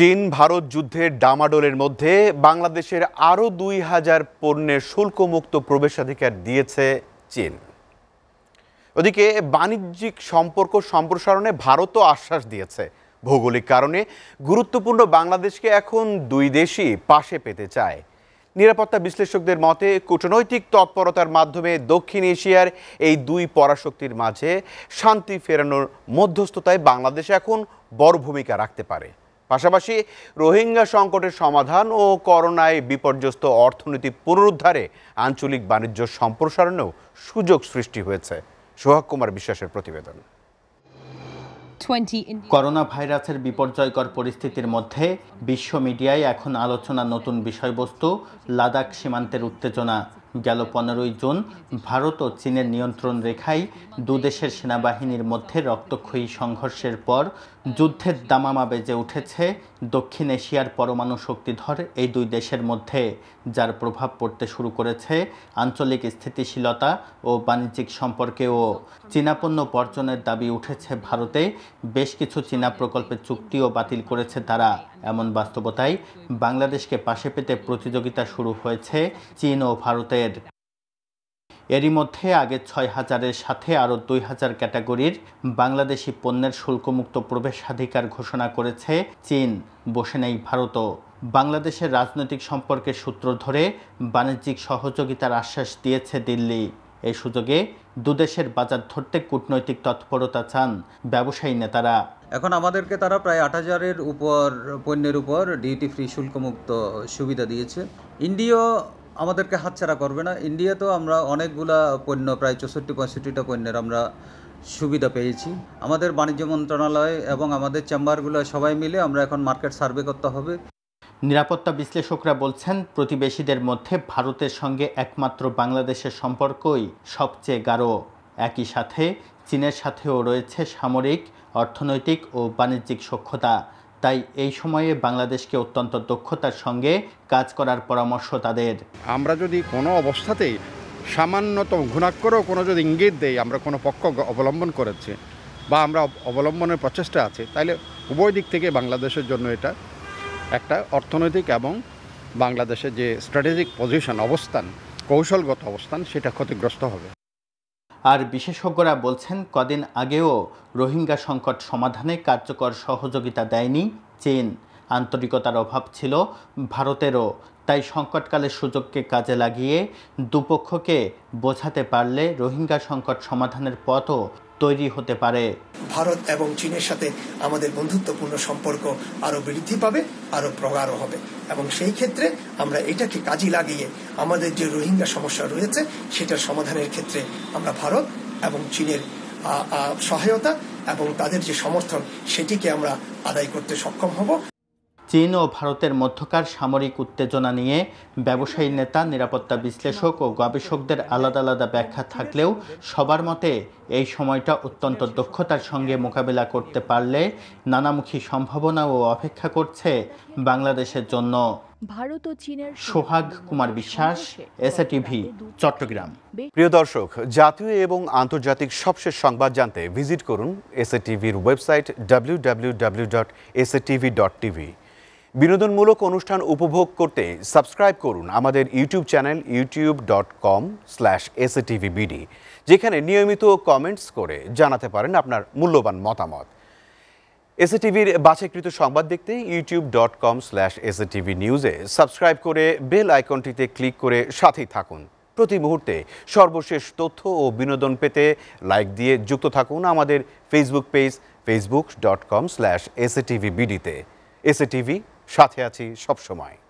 চীন ভারত যুদ্ধের ডামাডোলের মধ্যে বাংলাদেশের আরও দুই হাজার পণ্যের শুল্কমুক্ত প্রবেশাধিকার দিয়েছে চীন ওদিকে বাণিজ্যিক সম্পর্ক সম্প্রসারণে ভারতও আশ্বাস দিয়েছে ভৌগোলিক কারণে গুরুত্বপূর্ণ বাংলাদেশকে এখন দুই দেশই পাশে পেতে চায় নিরাপত্তা বিশ্লেষকদের মতে কূটনৈতিক তৎপরতার মাধ্যমে দক্ষিণ এশিয়ার এই দুই পরাশক্তির মাঝে শান্তি ফেরানোর মধ্যস্থতায় বাংলাদেশ এখন বড় ভূমিকা রাখতে পারে পাশাপাশি রোহিঙ্গা সংকটের সমাধান ও করোনায় বিপর্যস্ত অর্থনীতি পুনরুদ্ধারে আঞ্চলিক বাণিজ্য সম্প্রসারণেও সুযোগ সৃষ্টি হয়েছে সোহাগ কুমার বিশ্বাসের প্রতিবেদন করোনা ভাইরাসের বিপর্যয়কর পরিস্থিতির মধ্যে বিশ্ব মিডিয়ায় এখন আলোচনা নতুন বিষয়বস্তু লাদাখ সীমান্তের উত্তেজনা গেল পনেরোই জুন ভারত ও চীনের নিয়ন্ত্রণ রেখায় দুদেশের সেনাবাহিনীর মধ্যে রক্তক্ষয়ী সংঘর্ষের পর যুদ্ধের দামামা বেজে উঠেছে দক্ষিণ এশিয়ার পরমাণু শক্তিধর এই দুই দেশের মধ্যে যার প্রভাব পড়তে শুরু করেছে আঞ্চলিক স্থিতিশীলতা ও বাণিজ্যিক সম্পর্কেও চীনাপণ্য বর্জনের দাবি উঠেছে ভারতে বেশ কিছু চীনা প্রকল্পের চুক্তিও বাতিল করেছে তারা এমন বাস্তবতায় বাংলাদেশকে পাশে পেতে প্রতিযোগিতা শুরু হয়েছে চীন ও ভারতে ক্রয়ের এরই মধ্যে আগে ছয় হাজারের সাথে আরও দুই হাজার ক্যাটাগরির বাংলাদেশি পণ্যের শুল্কমুক্ত প্রবেশাধিকার ঘোষণা করেছে চীন বসে নেই ভারতও বাংলাদেশের রাজনৈতিক সম্পর্কের সূত্র ধরে বাণিজ্যিক সহযোগিতার আশ্বাস দিয়েছে দিল্লি এই সুযোগে দুদেশের বাজার ধরতে কূটনৈতিক তৎপরতা চান ব্যবসায়ী নেতারা এখন আমাদেরকে তারা প্রায় আট হাজারের উপর পণ্যের উপর ডিউটি ফ্রি শুল্কমুক্ত সুবিধা দিয়েছে ইন্ডিয়া আমাদেরকে হাতছাড়া করবে না ইন্ডিয়াতেও আমরা অনেকগুলা পণ্য প্রায় চৌষট্টি পঁয়ষট্টিটা পণ্যের আমরা সুবিধা পেয়েছি আমাদের বাণিজ্য মন্ত্রণালয় এবং আমাদের চেম্বারগুলো সবাই মিলে আমরা এখন মার্কেট সার্ভে করতে হবে নিরাপত্তা বিশ্লেষকরা বলছেন প্রতিবেশীদের মধ্যে ভারতের সঙ্গে একমাত্র বাংলাদেশের সম্পর্কই সবচেয়ে গাঢ় একই সাথে চীনের সাথেও রয়েছে সামরিক অর্থনৈতিক ও বাণিজ্যিক সক্ষতা তাই এই সময়ে বাংলাদেশকে অত্যন্ত দক্ষতার সঙ্গে কাজ করার পরামর্শ তাদের আমরা যদি কোনো অবস্থাতেই সামান্যতম ঘুণাক্ষরও কোনো যদি ইঙ্গিত দেই আমরা কোনো পক্ষ অবলম্বন করেছি বা আমরা অবলম্বনের প্রচেষ্টা আছে তাহলে উভয় দিক থেকে বাংলাদেশের জন্য এটা একটা অর্থনৈতিক এবং বাংলাদেশের যে স্ট্র্যাটেজিক পজিশন অবস্থান কৌশলগত অবস্থান সেটা ক্ষতিগ্রস্ত হবে আর বিশেষজ্ঞরা বলছেন কদিন আগেও রোহিঙ্গা সংকট সমাধানে কার্যকর সহযোগিতা দেয়নি চীন আন্তরিকতার অভাব ছিল ভারতেরও তাই সংকটকালে সুযোগকে কাজে লাগিয়ে দুপক্ষকে বোঝাতে পারলে রোহিঙ্গা সংকট সমাধানের পথও তৈরি হতে পারে ভারত এবং চীনের সাথে আমাদের বন্ধুত্বপূর্ণ সম্পর্ক আরও বৃদ্ধি পাবে আরও প্রগাঢ় হবে এবং সেই ক্ষেত্রে আমরা এটাকে কাজে লাগিয়ে আমাদের যে রোহিঙ্গা সমস্যা রয়েছে সেটার সমাধানের ক্ষেত্রে আমরা ভারত এবং চীনের সহায়তা এবং তাদের যে সমর্থন সেটিকে আমরা আদায় করতে সক্ষম হব চীন ও ভারতের মধ্যকার সামরিক উত্তেজনা নিয়ে ব্যবসায়ী নেতা নিরাপত্তা বিশ্লেষক ও গবেষকদের আলাদা আলাদা ব্যাখ্যা থাকলেও সবার মতে এই সময়টা অত্যন্ত দক্ষতার সঙ্গে মোকাবেলা করতে পারলে নানামুখী সম্ভাবনা ও অপেক্ষা করছে বাংলাদেশের জন্য ভারত ও চীনের সোহাগ কুমার বিশ্বাস এসএটিভি চট্টগ্রাম প্রিয় দর্শক জাতীয় এবং আন্তর্জাতিক সবশেষ সংবাদ জানতে ভিজিট করুন এসএটিভির website W dot dot TV বিনোদনমূলক অনুষ্ঠান উপভোগ করতে সাবস্ক্রাইব করুন আমাদের YouTube channel YouTube dot com slash S যেখানে নিয়মিত কমেন্টস করে জানাতে পারেন আপনার মূল্যবান মতামত টিভির বাছাইকৃত সংবাদ দেখতে YouTube dot com slash SATV নিউজে সাবস্ক্রাইব করে বেল আইকনটিতে ক্লিক করে সাথেই থাকুন প্রতি মুহূর্তে সর্বশেষ তথ্য ও বিনোদন পেতে লাইক দিয়ে যুক্ত থাকুন আমাদের Facebook page Facebook dot com slash S TV বিডিতে টিভি সাথে আছি সবসময়